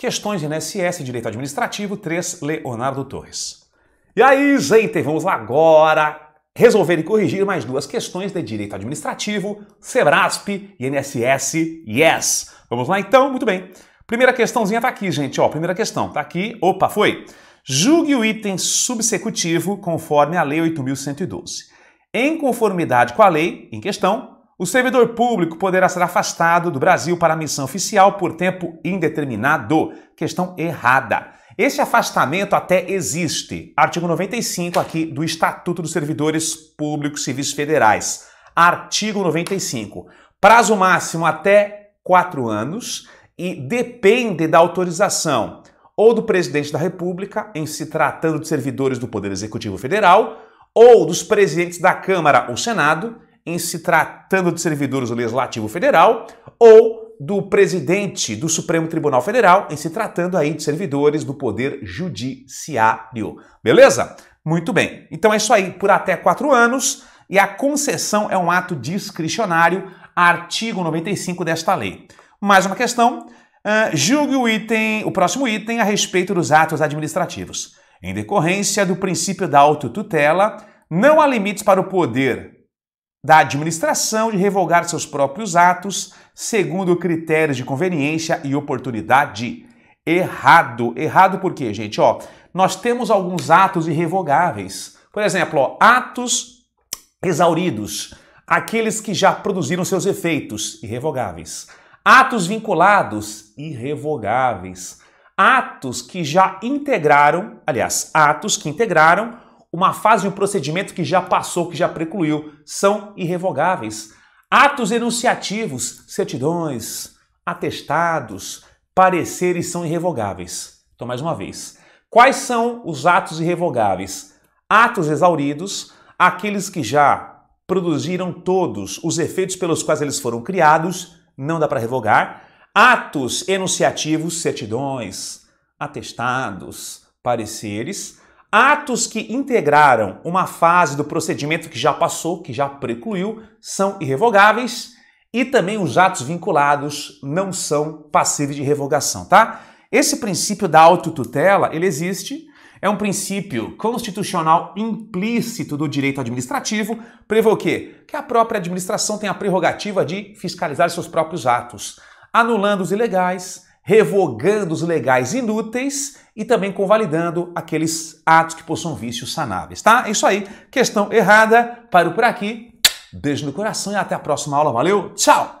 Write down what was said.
Questões de INSS, Direito Administrativo 3, Leonardo Torres. E aí, gente, vamos lá agora resolver e corrigir mais duas questões de Direito Administrativo, SEBRASP e INSS, yes. Vamos lá então, muito bem. Primeira questãozinha tá aqui, gente, ó, primeira questão, tá aqui, opa, foi. Julgue o item subsecutivo conforme a Lei 8.112. Em conformidade com a lei em questão, o servidor público poderá ser afastado do Brasil para a missão oficial por tempo indeterminado. Questão errada. Esse afastamento até existe. Artigo 95 aqui do Estatuto dos Servidores Públicos Civis Federais. Artigo 95. Prazo máximo até quatro anos e depende da autorização ou do presidente da República, em se tratando de servidores do Poder Executivo Federal, ou dos presidentes da Câmara ou Senado, em se tratando de servidores do Legislativo Federal ou do presidente do Supremo Tribunal Federal em se tratando aí de servidores do Poder Judiciário. Beleza? Muito bem. Então é isso aí, por até quatro anos e a concessão é um ato discricionário, artigo 95 desta lei. Mais uma questão. Uh, julgue o item, o próximo item a respeito dos atos administrativos. Em decorrência do princípio da autotutela, não há limites para o poder da administração de revogar seus próprios atos segundo critérios de conveniência e oportunidade. Errado. Errado por quê, gente? Ó, nós temos alguns atos irrevogáveis. Por exemplo, ó, atos exauridos, aqueles que já produziram seus efeitos, irrevogáveis. Atos vinculados, irrevogáveis. Atos que já integraram, aliás, atos que integraram uma fase e um procedimento que já passou, que já precluiu, são irrevogáveis. Atos enunciativos, certidões, atestados, pareceres são irrevogáveis. Então, mais uma vez, quais são os atos irrevogáveis? Atos exauridos, aqueles que já produziram todos os efeitos pelos quais eles foram criados, não dá para revogar. Atos enunciativos, certidões, atestados, pareceres. Atos que integraram uma fase do procedimento que já passou, que já precluiu, são irrevogáveis e também os atos vinculados não são passíveis de revogação, tá? Esse princípio da autotutela, ele existe, é um princípio constitucional implícito do direito administrativo, prevê o quê? Que a própria administração tem a prerrogativa de fiscalizar seus próprios atos, anulando os ilegais, revogando os legais inúteis e também convalidando aqueles atos que possuam vícios sanáveis, tá? É isso aí. Questão errada. Paro por aqui. Beijo no coração e até a próxima aula. Valeu, tchau!